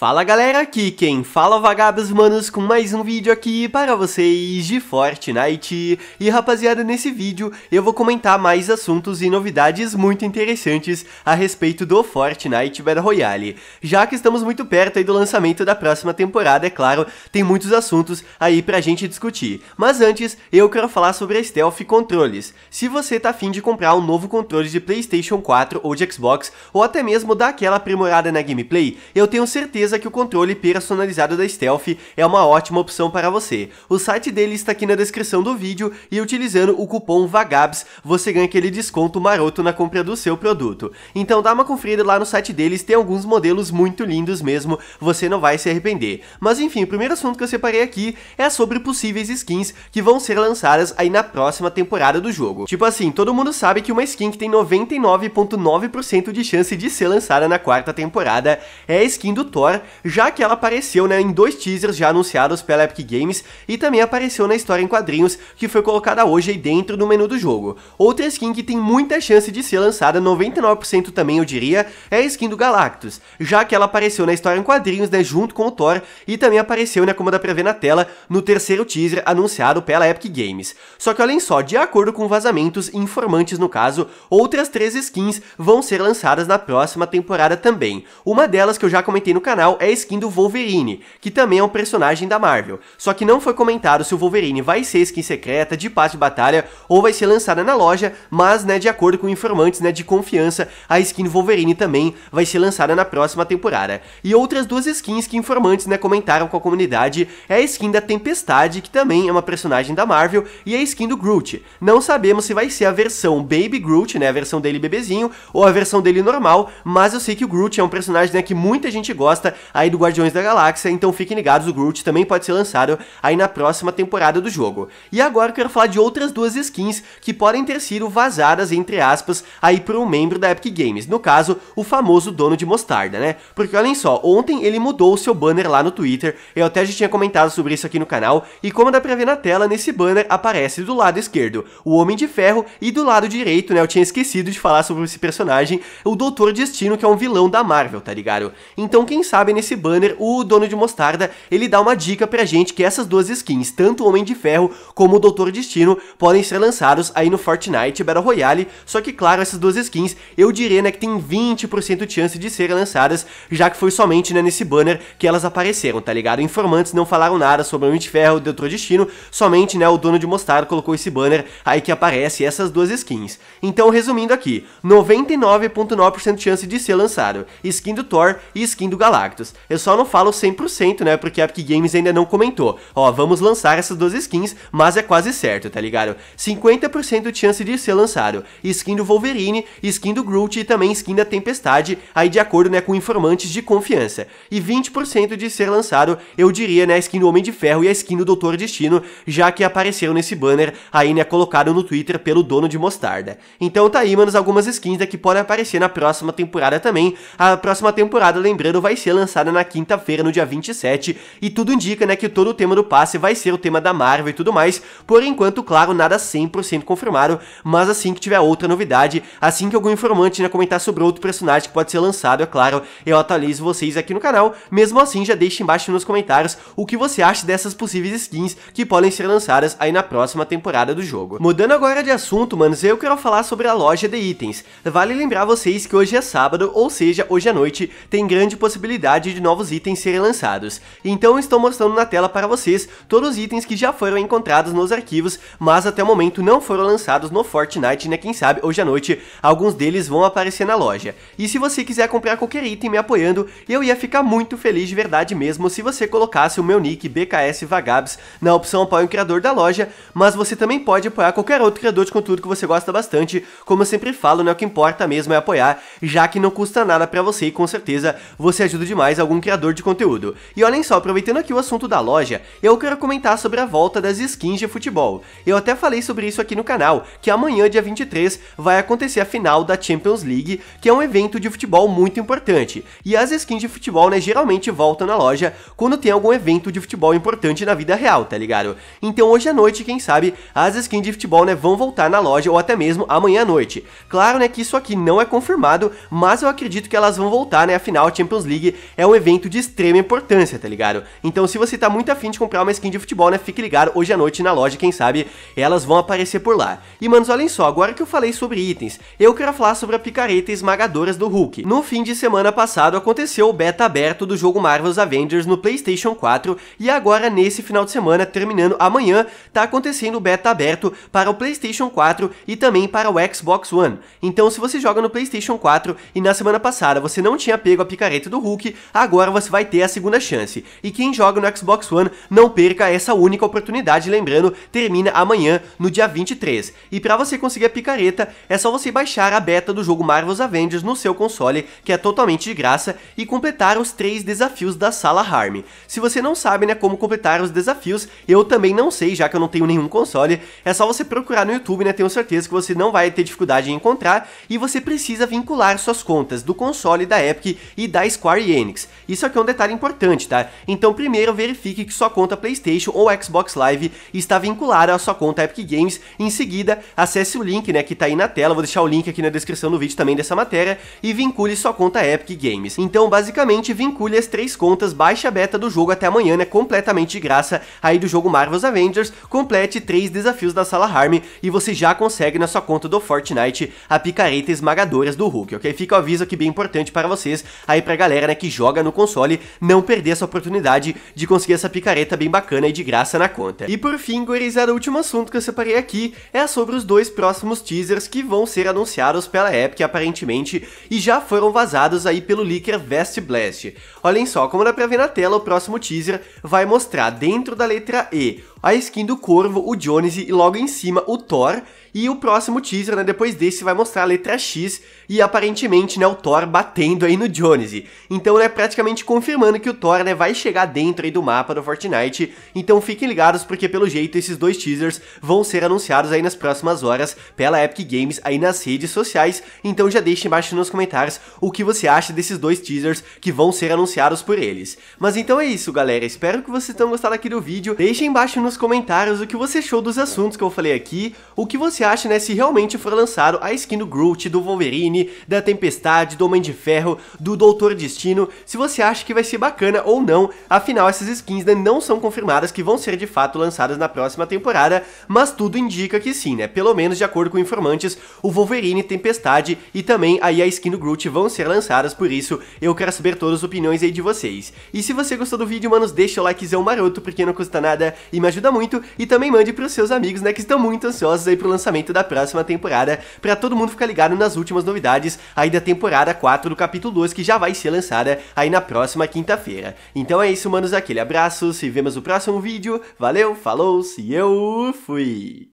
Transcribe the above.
Fala galera, aqui quem fala é Vagabos Manos com mais um vídeo aqui para vocês de Fortnite. E rapaziada, nesse vídeo eu vou comentar mais assuntos e novidades muito interessantes a respeito do Fortnite Battle Royale. Já que estamos muito perto aí do lançamento da próxima temporada, é claro, tem muitos assuntos aí pra gente discutir. Mas antes, eu quero falar sobre Stealth Controles. Se você tá afim de comprar um novo controle de Playstation 4 ou de Xbox, ou até mesmo dar aquela aprimorada na gameplay, eu tenho certeza certeza que o controle personalizado da Stealth é uma ótima opção para você. O site dele está aqui na descrição do vídeo e utilizando o cupom VAGABS você ganha aquele desconto maroto na compra do seu produto. Então dá uma conferida lá no site deles, tem alguns modelos muito lindos mesmo, você não vai se arrepender. Mas enfim, o primeiro assunto que eu separei aqui é sobre possíveis skins que vão ser lançadas aí na próxima temporada do jogo. Tipo assim, todo mundo sabe que uma skin que tem 99,9% de chance de ser lançada na quarta temporada é a skin do Thor já que ela apareceu né, em dois teasers já anunciados pela Epic Games e também apareceu na história em quadrinhos que foi colocada hoje aí dentro do menu do jogo. Outra skin que tem muita chance de ser lançada, 99% também eu diria, é a skin do Galactus, já que ela apareceu na história em quadrinhos né, junto com o Thor e também apareceu, né, como dá pra ver na tela, no terceiro teaser anunciado pela Epic Games. Só que olhem só, de acordo com vazamentos informantes no caso, outras três skins vão ser lançadas na próxima temporada também. Uma delas que eu já comentei no canal é a skin do Wolverine, que também é um personagem da Marvel. Só que não foi comentado se o Wolverine vai ser skin secreta, de passe de batalha, ou vai ser lançada na loja, mas, né, de acordo com informantes, né, de confiança, a skin do Wolverine também vai ser lançada na próxima temporada. E outras duas skins que informantes, né, comentaram com a comunidade é a skin da Tempestade, que também é uma personagem da Marvel, e a skin do Groot. Não sabemos se vai ser a versão Baby Groot, né, a versão dele bebezinho, ou a versão dele normal, mas eu sei que o Groot é um personagem, né, que muita gente gosta aí do Guardiões da Galáxia, então fiquem ligados, o Groot também pode ser lançado aí na próxima temporada do jogo. E agora eu quero falar de outras duas skins que podem ter sido vazadas, entre aspas, aí por um membro da Epic Games, no caso, o famoso dono de mostarda, né? Porque olhem só, ontem ele mudou o seu banner lá no Twitter, eu até já tinha comentado sobre isso aqui no canal, e como dá pra ver na tela, nesse banner aparece do lado esquerdo o Homem de Ferro e do lado direito, né, eu tinha esquecido de falar sobre esse personagem, o Doutor Destino, que é um vilão da Marvel, tá ligado? Então quem sabe sabem, nesse banner, o dono de mostarda, ele dá uma dica pra gente que essas duas skins, tanto o Homem de Ferro como o Doutor Destino, podem ser lançados aí no Fortnite Battle Royale, só que claro, essas duas skins, eu diria, né, que tem 20% de chance de serem lançadas, já que foi somente, né, nesse banner que elas apareceram, tá ligado? Informantes não falaram nada sobre o Homem de Ferro e o Doutor Destino, somente, né, o dono de mostarda colocou esse banner aí que aparece essas duas skins. Então, resumindo aqui, 99.9% de chance de ser lançado, skin do Thor e skin do Galáctico impactos. Eu só não falo 100%, né, porque a Epic Games ainda não comentou. Ó, vamos lançar essas duas skins, mas é quase certo, tá ligado? 50% de chance de ser lançado. Skin do Wolverine, skin do Groot e também skin da Tempestade, aí de acordo, né, com informantes de confiança. E 20% de ser lançado, eu diria, né, a skin do Homem de Ferro e a skin do Doutor Destino, já que apareceram nesse banner aí, né, colocado no Twitter pelo dono de Mostarda. Então tá aí, manos, algumas skins né, que podem aparecer na próxima temporada também. A próxima temporada, lembrando, vai ser lançada lançada na quinta-feira, no dia 27, e tudo indica, né, que todo o tema do passe vai ser o tema da Marvel e tudo mais. Por enquanto, claro, nada 100% confirmado, mas assim que tiver outra novidade, assim que algum informante né, comentar sobre outro personagem que pode ser lançado, é claro, eu atualizo vocês aqui no canal. Mesmo assim, já deixe embaixo nos comentários o que você acha dessas possíveis skins que podem ser lançadas aí na próxima temporada do jogo. Mudando agora de assunto, manos, eu quero falar sobre a loja de itens. Vale lembrar vocês que hoje é sábado, ou seja, hoje à noite, tem grande possibilidade de novos itens serem lançados. Então estou mostrando na tela para vocês todos os itens que já foram encontrados nos arquivos, mas até o momento não foram lançados no Fortnite, né? Quem sabe hoje à noite alguns deles vão aparecer na loja. E se você quiser comprar qualquer item me apoiando, eu ia ficar muito feliz de verdade mesmo se você colocasse o meu nick BKS Vagabs na opção apoio o criador da loja, mas você também pode apoiar qualquer outro criador de conteúdo que você gosta bastante, como eu sempre falo, né? O que importa mesmo é apoiar, já que não custa nada para você e com certeza você ajuda demais mais algum criador de conteúdo. E olhem só, aproveitando aqui o assunto da loja, eu quero comentar sobre a volta das skins de futebol. Eu até falei sobre isso aqui no canal, que amanhã, dia 23, vai acontecer a final da Champions League, que é um evento de futebol muito importante. E as skins de futebol, né, geralmente voltam na loja quando tem algum evento de futebol importante na vida real, tá ligado? Então hoje à noite, quem sabe, as skins de futebol, né, vão voltar na loja ou até mesmo amanhã à noite. Claro, né, que isso aqui não é confirmado, mas eu acredito que elas vão voltar, né, afinal a Champions League é um evento de extrema importância, tá ligado? Então se você tá muito afim de comprar uma skin de futebol, né, fique ligado, hoje à noite na loja, quem sabe elas vão aparecer por lá. E manos, olhem só, agora que eu falei sobre itens, eu quero falar sobre a picareta esmagadoras do Hulk. No fim de semana passado aconteceu o beta aberto do jogo Marvel's Avengers no Playstation 4 e agora nesse final de semana, terminando amanhã, tá acontecendo o beta aberto para o Playstation 4 e também para o Xbox One. Então se você joga no Playstation 4 e na semana passada você não tinha pego a picareta do Hulk, agora você vai ter a segunda chance. E quem joga no Xbox One, não perca essa única oportunidade, lembrando, termina amanhã, no dia 23. E para você conseguir a picareta, é só você baixar a beta do jogo Marvel's Avengers no seu console, que é totalmente de graça, e completar os três desafios da sala Harm. Se você não sabe né, como completar os desafios, eu também não sei, já que eu não tenho nenhum console, é só você procurar no YouTube, né, tenho certeza que você não vai ter dificuldade em encontrar, e você precisa vincular suas contas do console da Epic e da Square Enix. Isso aqui é um detalhe importante, tá? Então primeiro verifique que sua conta PlayStation ou Xbox Live está vinculada à sua conta Epic Games. Em seguida, acesse o link, né, que tá aí na tela, vou deixar o link aqui na descrição do vídeo também dessa matéria, e vincule sua conta Epic Games. Então, basicamente, vincule as três contas, baixe a beta do jogo até amanhã, né, completamente de graça, aí do jogo Marvel's Avengers, complete três desafios da sala Harm e você já consegue na sua conta do Fortnite a picareta esmagadora do Hulk, ok? Fica o aviso aqui bem importante para vocês, aí pra galera, né, que joga no console não perder essa oportunidade de conseguir essa picareta bem bacana e de graça na conta. E por fim, gurizada, o último assunto que eu separei aqui é sobre os dois próximos teasers que vão ser anunciados pela Epic aparentemente e já foram vazados aí pelo leaker Vest Blast. Olhem só, como dá pra ver na tela, o próximo teaser vai mostrar dentro da letra E a skin do Corvo, o Jones e logo em cima o Thor. E o próximo teaser, né, depois desse, vai mostrar a letra X e aparentemente, né, o Thor batendo aí no Jonesy. Então, né, praticamente confirmando que o Thor, né, vai chegar dentro aí do mapa do Fortnite. Então fiquem ligados, porque pelo jeito esses dois teasers vão ser anunciados aí nas próximas horas pela Epic Games aí nas redes sociais. Então já deixe embaixo nos comentários o que você acha desses dois teasers que vão ser anunciados por eles. Mas então é isso, galera. Espero que vocês tenham gostado aqui do vídeo. Deixem embaixo nos nos comentários o que você achou dos assuntos que eu falei aqui, o que você acha, né, se realmente for lançado a skin do Groot, do Wolverine, da Tempestade, do Homem de Ferro, do Doutor Destino, se você acha que vai ser bacana ou não, afinal essas skins né, não são confirmadas que vão ser de fato lançadas na próxima temporada, mas tudo indica que sim, né, pelo menos de acordo com informantes, o Wolverine, Tempestade e também aí a skin do Groot vão ser lançadas, por isso eu quero saber todas as opiniões aí de vocês. E se você gostou do vídeo, manos, deixa o likezão maroto, porque não custa nada e me ajuda ajuda muito. E também mande para os seus amigos, né, que estão muito ansiosos aí pro lançamento da próxima temporada, para todo mundo ficar ligado nas últimas novidades aí da temporada 4 do capítulo 2, que já vai ser lançada aí na próxima quinta-feira. Então é isso, manos, aquele abraço, se vemos no próximo vídeo, valeu, falou, se eu fui!